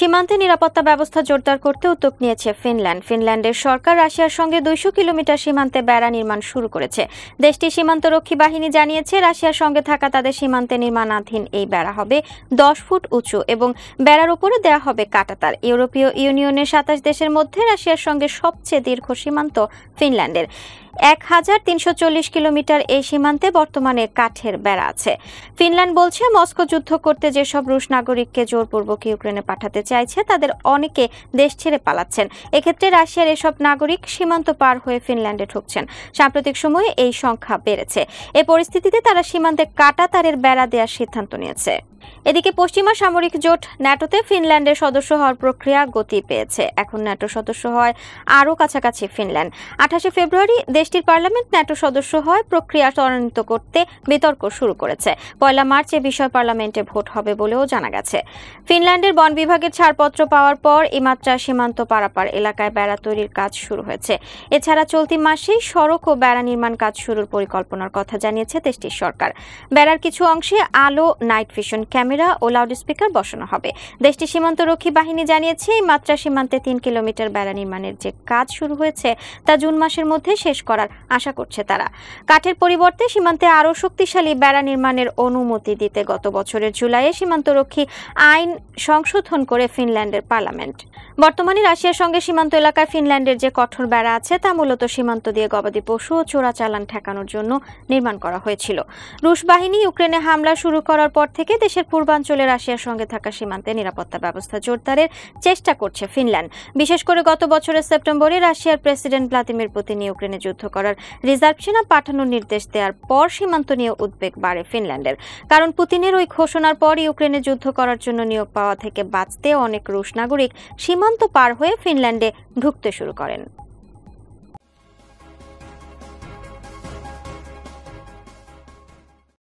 সীমান্তে নিরাপত্তা ব্যবস্থা জোরদার করতে উদ্যোগ নিয়েছে ফিনল্যান্ড ফিনল্যান্ডের সরকার রাশিয়ার সঙ্গে দুইশো কিলোমিটার সীমান্তে বেড়া নির্মাণ শুরু করেছে দেশটির সীমান্তরক্ষী বাহিনী জানিয়েছে রাশিয়ার সঙ্গে থাকা তাদের সীমান্তে নির্মাণাধীন এই বেড়া হবে দশ ফুট উঁচু এবং বেড়ার উপরে দেয়া হবে কাটাতার ইউরোপীয় ইউনিয়নের সাতাশ দেশের মধ্যে রাশিয়ার সঙ্গে সবচেয়ে দীর্ঘ সীমান্ত ফিনল্যান্ডের এক হাজার তিনশো চল্লিশ কিলোমিটার এই সীমান্তে বর্তমানে কাঠের বেড়া আছে ফিনল্যান্ড বলছে মস্কো যুদ্ধ করতে যেসব রুশ নাগরিককে জোরপূর্বক ইউক্রেনে পাঠাতে চাইছে তাদের অনেকে দেশ ছেড়ে পালাচ্ছেন এক্ষেত্রে রাশিয়ার এসব নাগরিক সীমান্ত পার হয়ে ফিনল্যান্ডে ঢুকছেন সাম্প্রতিক সময়ে এই সংখ্যা বেড়েছে এ পরিস্থিতিতে তারা সীমান্তে কাটা তারের বেড়া দেওয়ার সিদ্ধান্ত নিয়েছে এদিকে পশ্চিমা সামরিক জোট ন্যাটোতে ফিনল্যান্ডের সদস্য হওয়ার প্রক্রিয়া গতি পেয়েছে এখন ন্যাটো সদস্য হয় আরও কাছাকাছি ফিনল্যান্ড আঠাশে ফেব্রুয়ারি দেশটির পার্লামেন্ট ন্যাটো সদস্য হয় প্রক্রিয়া ত্বরান্বিত করতে বিতর্ক শুরু করেছে পয়লা মার্চ এ বিষয় পার্লামেন্টে ভোট হবে বলেও জানা গেছে ফিনল্যান্ডের বন বিভাগের ছাড়পত্র পাওয়ার পর ইমাত্রা সীমান্ত পারাপার এলাকায় বেড়া তৈরির কাজ শুরু হয়েছে এছাড়া চলতি মাসেই সড়ক ও বেড়া নির্মাণ কাজ শুরুর পরিকল্পনার কথা জানিয়েছে দেশটির সরকার বেড়ার কিছু অংশে আলো নাইট ভিশন ক্যামেরা ও লাউড স্পিকার বসানো হবে দেশটি সীমান্তরক্ষী বাহিনী জানিয়েছে এই মাত্রা সীমান্তে তিন কিলোমিটার বেড়া নির্মাণের যে কাজ শুরু হয়েছে তা জুন মাসের মধ্যে শেষ করার আশা করছে তারা কাঠের পরিবর্তে সীমান্তে আরও শক্তিশালী বেড়া নির্মাণের অনুমতি দিতে গত বছরের জুলাইয়ে সীমান্তরক্ষী আইন সংশোধন করে ফিনল্যান্ডের পার্লামেন্ট বর্তমানে রাশিয়ার সঙ্গে সীমান্ত এলাকায় ফিনল্যান্ডের যে কঠোর বেড়া আছে তা মূলত সীমান্ত দিয়ে গবাদি পশু ও চোরাচালান ঠেকানোর জন্য নির্মাণ করা হয়েছিল রুশ বাহিনী ইউক্রেনে হামলা শুরু করার পর থেকে দেশে দেশের পূর্বাঞ্চলে রাশিয়ার সঙ্গে থাকা সীমান্তে নিরাপত্তা ব্যবস্থা জোরদারের চেষ্টা করছে ফিনল্যান্ড বিশেষ করে গত বছরের সেপ্টেম্বরে রাশিয়ার প্রেসিডেন্ট ভ্লাদিমির পুতিন ইউক্রেনে যুদ্ধ করার রিজার্ভ সেনা পাঠানোর নির্দেশ দেওয়ার পর সীমান্ত নিয়ে উদ্বেগ বাড়ে ফিনল্যান্ডের কারণ পুতিনের ওই ঘোষণার পর ইউক্রেনে যুদ্ধ করার জন্য নিয়োগ পাওয়া থেকে বাঁচতে অনেক রুশ নাগরিক সীমান্ত পার হয়ে ফিনল্যান্ডে ঢুকতে শুরু করেন